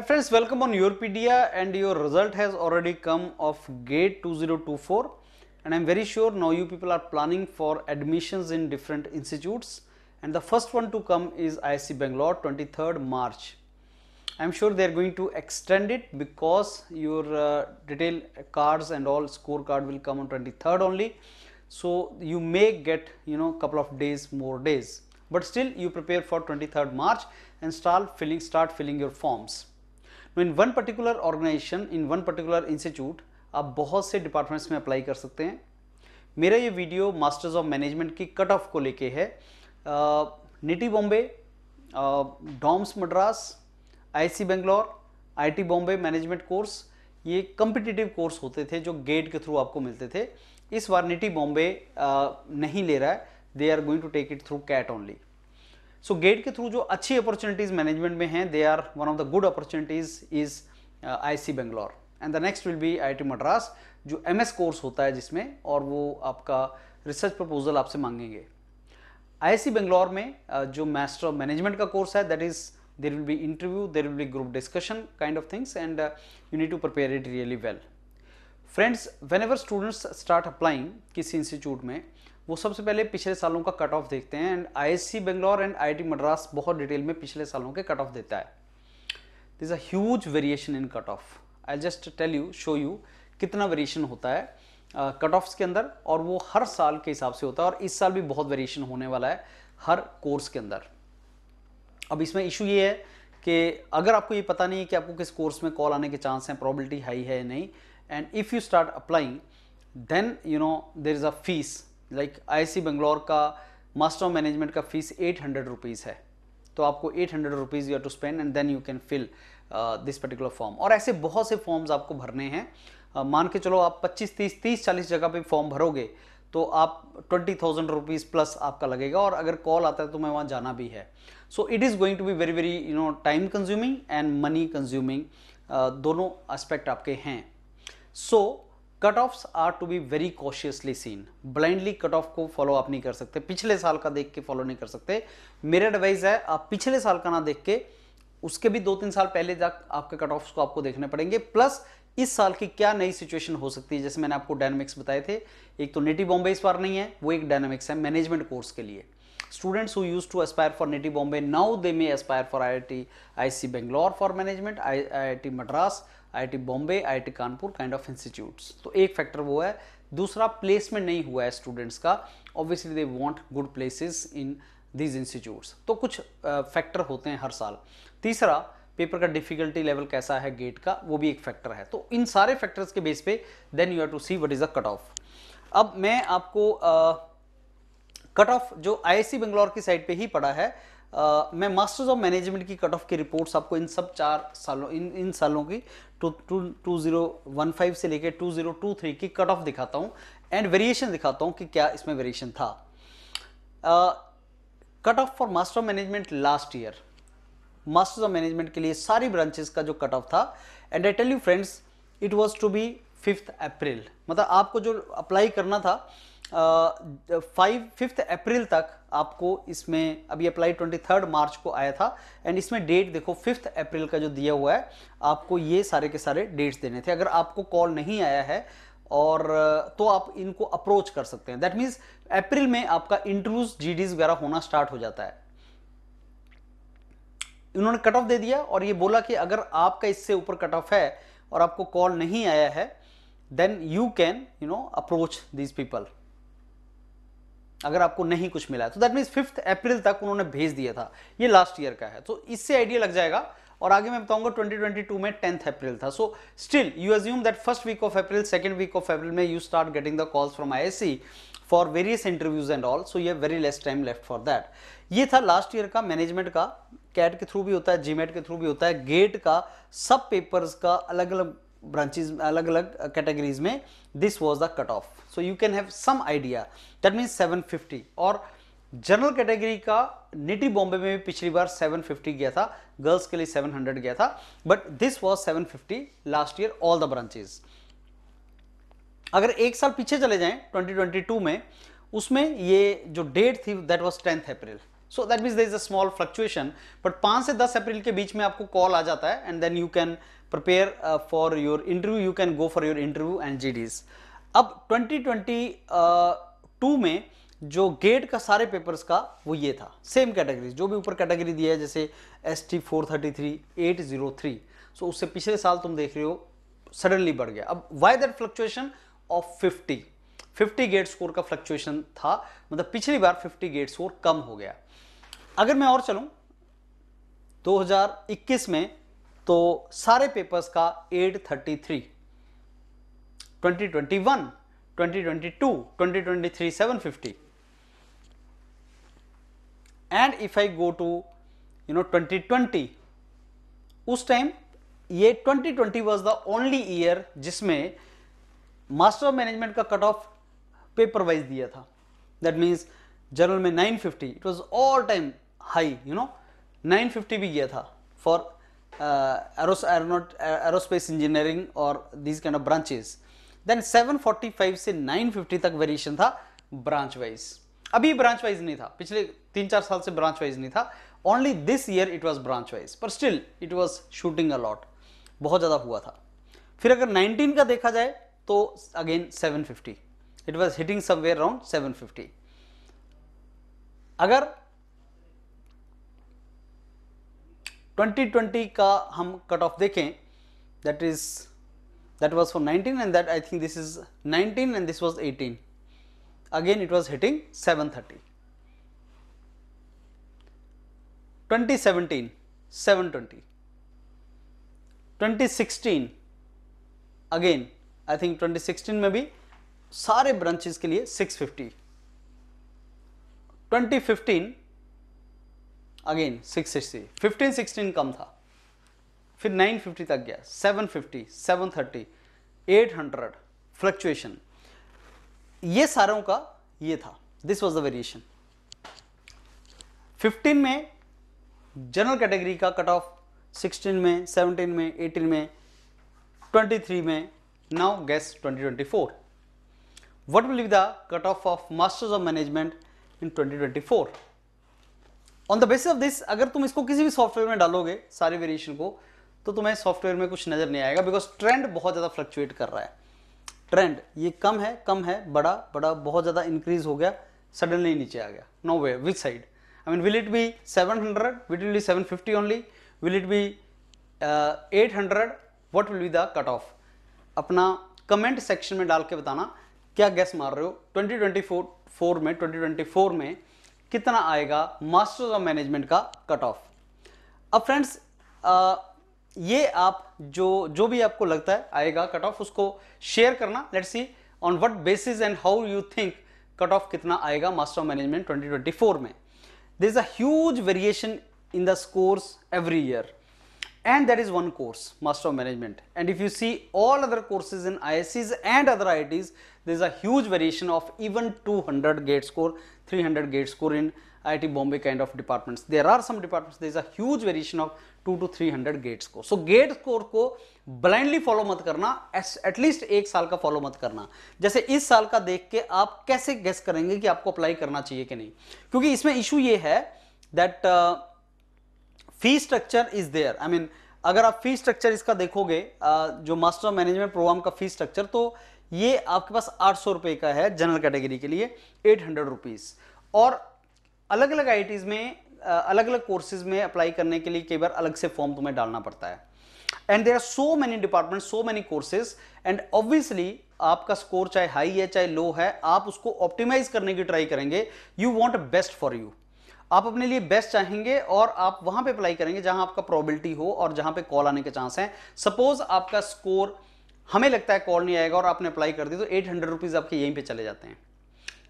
Hi friends, welcome on YourPedia and your result has already come of GATE 2024 and I am very sure now you people are planning for admissions in different institutes and the first one to come is IC Bangalore 23rd March. I am sure they are going to extend it because your uh, detail cards and all scorecard will come on 23rd only. So, you may get you know couple of days more days but still you prepare for 23rd March and start filling start filling your forms. In one particular organisation in one particular institute आप बहुत से departments में apply कर सकते हैं मेरा ये video masters of management की कट ऑफ को लेके है NITIE Bombay DoMS I IC Bangalore IT Bombay management course ये कम्पिटिटिव कोर्स होते थे जो गेट के थ्रू आपको मिलते थे इस बार निटी बॉम्बे नहीं ले रहा है they are going to take it through CAT only so GATE के थ्रू जो अच्छी अपॉर्चुनिटीज मैनेजमेंट में हैं they are one of the good opportunities is I C Bangalore and the next will be I T Madras जो M S course होता है जिसमें और वो आपका रिसर्च प्रपोजल आपसे मांगेंगे आई आई सी बेंगलोर में uh, जो मास्टर ऑफ मैनेजमेंट का कोर्स है that is there will be interview there will be group discussion kind of things and you need to prepare it really well friends whenever students start applying किसी institute में वो सबसे पहले पिछले सालों का कट ऑफ देखते हैं and IISc Bangalore and T Madras बहुत डिटेल में पिछले सालों के कट ऑफ देता है this a huge variation in cut off I just tell you show you कितना वेरिएशन होता है कट uh, ऑफ्स के अंदर और वो हर साल के हिसाब से होता है और इस साल भी बहुत वेरिएशन होने वाला है हर कोर्स के अंदर अब इसमें इशू ये है कि अगर आपको ये पता नहीं है कि आपको किस कोर्स में कॉल आने के चांस हैं प्रॉबिलिटी हाई है या नहीं and if you start applying then you know there is a fees like I Bangalore का मास्टर ऑफ मैनेजमेंट का फीस एट हंड्रेड रुपीज़ है तो आपको eight hundred rupees you are to spend and then you can fill this particular form और ऐसे बहुत से forms आपको भरने हैं uh, मान के चलो आप पच्चीस तीस तीस चालीस जगह पे फॉर्म भरोगे तो आप ट्वेंटी थाउजेंड रुपीज़ प्लस आपका लगेगा और अगर कॉल आता है तो मैं वहाँ जाना भी है so it is going to be very very you know time consuming and money consuming दोनों एस्पेक्ट आपके हैं so so, cut offs are to be very cautiously seen blindly cut off को फॉलो आप नहीं कर सकते पिछले साल का देख के फॉलो नहीं कर सकते मेरा एडवाइस है आप पिछले साल का ना देख के उसके भी दो तीन साल पहले तक आपके कट ऑफ्स को आपको देखने पड़ेंगे प्लस इस साल की क्या नई सिचुएशन हो सकती है जैसे मैंने आपको डायनामिक्स बताए थे एक तो नेटिव बॉम्बे इस बार नहीं है वो एक डायनामिक्स है मैनेजमेंट कोर्स के लिए students who use to aspire students Bombay now they may for for I I T I C Bangalore for management I I I T Madras I Bombay I Kanpur kind of institutes तो एक फैक्टर वो है दूसरा placement नहीं हुआ है स्टूडेंट्स का obviously they want good places in these institutes तो कुछ फैक्टर होते हैं हर साल तीसरा पेपर का डिफिकल्टी लेवल कैसा है गेट का वो भी एक फैक्टर है तो इन सारे फैक्टर्स के बेस पे then you have to see what is the cut off अब मैं आपको कट uh, ऑफ जो आई बेंगलोर की साइड पे ही पड़ा है आ, मैं मास्टर्स ऑफ मैनेजमेंट की कट ऑफ की रिपोर्ट्स आपको इन सब चार सालों इन इन सालों की two two two zero one five से लेकर टू जीरो टू थ्री की कट ऑफ दिखाता हूँ एंड वेरिएशन दिखाता हूँ कि क्या इसमें वेरिएशन था cut off for master of management last year masters of management के लिए सारी ब्रांचेस का जो कट ऑफ था and I tell you friends it was to be fifth April मतलब आपको जो अप्लाई करना था फाइव फिफ्थ अप्रैल तक आपको इसमें अभी अप्लाई ट्वेंटी थर्ड मार्च को आया था एंड इसमें डेट देखो फिफ्थ अप्रैल का जो दिया हुआ है आपको ये सारे के सारे डेट्स देने थे अगर आपको कॉल नहीं आया है और तो आप इनको अप्रोच कर सकते हैं दैट मीन्स अप्रैल में आपका इंटरव्यूज जीडीज वगैरह होना स्टार्ट हो जाता है इन्होंने कट ऑफ दे दिया और ये बोला कि अगर आपका इससे ऊपर कट ऑफ है और आपको कॉल नहीं आया है then you can you know approach these people अगर आपको नहीं कुछ मिला है तो दैट मीन्स फिफ्थ अप्रैल तक उन्होंने भेज दिया था ये लास्ट ईयर का है तो इससे आइडिया लग जाएगा और आगे मैं बताऊंगा 2022 में टेंथ अप्रैल था so still you assume that first week of April second week of April में you start getting the calls from I for various interviews and all so ये very less time left for that ये था last year का management का CAT के through भी होता है जीमेट के थ्रू भी होता है गेट का सब पेपर्स का अलग अलग ब्रांचेज अलग अलग कैटेगरीज में this was the cut off so you can have some idea that means 750 और जनरल कैटेगरी का निटी बॉम्बे में भी पिछली बार 750 गया था गर्ल्स के लिए 700 गया था but this was 750 last year all the branches अगर एक साल पीछे चले जाएं 2022 में उसमें ये जो डेट थी that was tenth April so that means the is a small fluctuation but पाँच से दस अप्रैल के बीच में आपको कॉल आ जाता है and then you can prepare for your interview you can go for your interview and जी अब ट्वेंटी ट्वेंटी टू में जो गेट का सारे पेपर्स का वो ये था सेम कैटेगरी जो भी ऊपर कैटेगरी दिया है जैसे S T four thirty three eight zero three so उससे पिछले साल तुम देख रहे हो सडनली बढ़ गया अब why that fluctuation of fifty fifty GATE score का फ्लक्चुएशन था मतलब पिछली बार फिफ्टी गेट स्कोर कम हो गया अगर मैं और चलूँ 2021 में तो सारे पेपर्स का 833 2021 2022, 2023 750 and if I go to you know 2020 उस टाइम ये 2020 वाज द ओनली ईयर जिसमें मास्टर ऑफ मैनेजमेंट का कट ऑफ पेपर वाइज दिया था दैट मीन्स जर्नल में 950 it was all time high you know 950 भी गया था फॉर एरोस्पेस इंजीनियरिंग और these kind of branches then 745 से 950 तक वेरिएशन था ब्रांच वाइज अभी ब्रांच वाइज नहीं था पिछले तीन चार साल से ब्रांच वाइज नहीं था only this year it was branch wise पर still it was shooting a lot बहुत ज़्यादा हुआ था फिर अगर 19 का देखा जाए तो again 750 it was hitting somewhere around 750 अगर 2020 का हम कट ऑफ देखें that is that was for 19 and that I think this is 19 and this was 18 again it was hitting 730. 2017 720 2016 again I think 2016 में भी सारे branches के लिए 650 2015 Again, 660 15 16 कम था फिर 950 तक गया 750, 730, 800 फ्लक्चुएशन ये सारों का ये था दिस वाज द वेरिएशन 15 में जनरल कैटेगरी का कट ऑफ 16 में 17 में 18 में 23 में now guess 2024 what will be the cutoff of masters of management in 2024 on the basis of this अगर तुम इसको किसी भी सॉफ्टवेयर में डालोगे सारे वेरिएशन को तो तुम्हें सॉफ्टवेयर में कुछ नज़र नहीं आएगा बिकॉज ट्रेंड बहुत ज़्यादा फ्लक्चुएट कर रहा है ट्रेंड ये कम है कम है बड़ा बड़ा बहुत ज़्यादा इंक्रीज हो गया सडनली नीचे आ गया no way which side I mean will it be it will be seven fifty only will it be eight hundred what will be the cut off अपना कमेंट सेक्शन में डाल के बताना क्या गैस मार रहे हो 2024 फोर में 2024 में कितना आएगा मास्टर्स ऑफ मैनेजमेंट का कट ऑफ अब फ्रेंड्स ये आप जो जो भी आपको लगता है आएगा कट ऑफ उसको शेयर करना let see on what basis and how you think cut off कितना आएगा मास्टर ऑफ मैनेजमेंट 2024 में there is a variation in the scores every year and that is one course master of management and if you see all other courses in I and other IITs there is a variation of even two hundred GATE score three hundred GATE score in IIT Bombay kind of departments. There are some departments, there is a huge variation of 2 to 300 GATE score so GATE score को blindly follow मत करना at least एक साल का follow मत करना जैसे इस साल का देख के आप कैसे गेस करेंगे कि आपको अप्लाई करना चाहिए कि नहीं क्योंकि इसमें इशू ये है that fee structure is there I mean अगर आप फी स्ट्रक्चर इसका देखोगे uh, जो मास्टर ऑफ मैनेजमेंट प्रोग्राम का फी स्ट्रक्चर तो ये आपके पास आठ सौ रुपये का है जनरल कैटेगरी के लिए एट हंड्रेड रुपीज़ और अलग अलग आई में अलग अलग कोर्सेज में अप्लाई करने के लिए कई बार अलग से फॉर्म तुम्हें डालना पड़ता है and there are so many department so many courses and obviously आपका स्कोर चाहे हाई है चाहे लो है आप उसको ऑप्टिमाइज करने की ट्राई करेंगे you want best for you आप अपने लिए बेस्ट चाहेंगे और आप वहां पे अप्लाई करेंगे जहां आपका प्रोबेबिलिटी हो और जहां पे कॉल आने के चांस हैं सपोज आपका स्कोर हमें लगता है कॉल नहीं आएगा और आपने अप्लाई कर दी तो एट हंड्रेड रुपीज़ आपके यहीं पे चले जाते हैं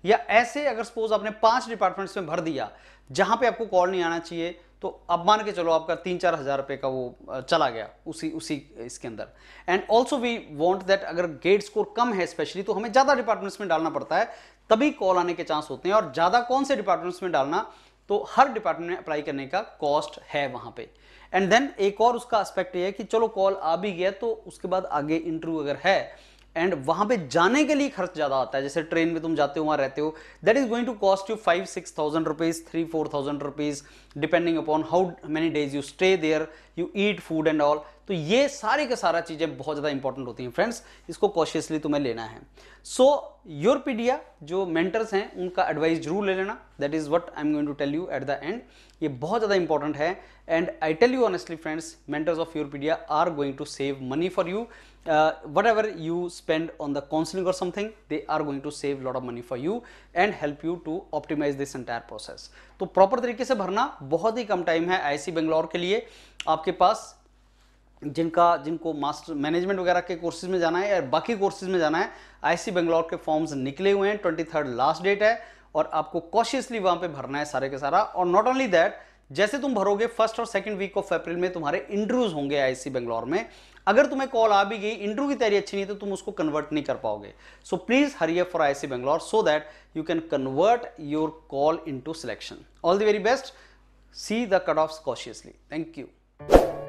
या ऐसे अगर सपोज आपने पांच डिपार्टमेंट्स में भर दिया जहां पे आपको कॉल नहीं आना चाहिए तो अब मान के चलो आपका तीन चार हज़ार रुपये का वो चला गया उसी उसी इसके अंदर and also we want that अगर गेट स्कोर कम है स्पेशली तो हमें ज़्यादा डिपार्टमेंट्स में डालना पड़ता है तभी कॉल आने के चांस होते हैं और ज़्यादा कौन से डिपार्टमेंट्स में डालना तो हर डिपार्टमेंट में अप्लाई करने का कॉस्ट है वहां पे एंड देन एक और उसका एस्पेक्ट ये है कि चलो कॉल आ भी गया तो उसके बाद आगे इंटरव्यू अगर है एंड वहाँ पे जाने के लिए खर्च ज़्यादा आता है जैसे ट्रेन में तुम जाते हो वहाँ रहते हो that is going to cost you five six thousand rupees three four thousand rupees depending upon how many days you stay there you eat food and all तो ये सारी का सारा चीज़ें बहुत ज़्यादा इंपॉर्टेंट होती हैं फ्रेंड्स इसको कॉशियसली तुम्हें लेना है सो योर पीडिया जो मेंटर्स हैं उनका एडवाइस जरूर ले लेना that is what I am going to tell you at the end ये बहुत ज़्यादा इंपॉर्टेंट है and I tell you honestly friends mentors of your pedia are going to save money for you uh, whatever you spend on the counseling or something they are going to save lot of money for you and help you to optimize this entire process तो proper tarike se bharna bahut hi kam time hai ic bangalore ke liye aapke paas जिनका जिनको master management वगैरह के courses में जाना है या बाकी कोर्सेज में जाना है आईसी बेंगलोर के फॉर्म्स निकले हुए हैं ट्वेंटी थर्ड लास्ट डेट है और आपको कॉशियसली वहाँ पे भरना है सारे के सारा और नॉट ओनली दैट जैसे तुम भरोगे फर्स्ट और सेकंड वीक ऑफ अप्रैल में तुम्हारे इंटरव्यूज होंगे आईसी बेंगलोर में अगर तुम्हें कॉल आ भी गई इंटरव्यू की तैयारी अच्छी नहीं तो तुम उसको कन्वर्ट नहीं कर पाओगे so please hurry for see Bangalore so that you can convert your call to selection all the very best see the cut off cautiously thank you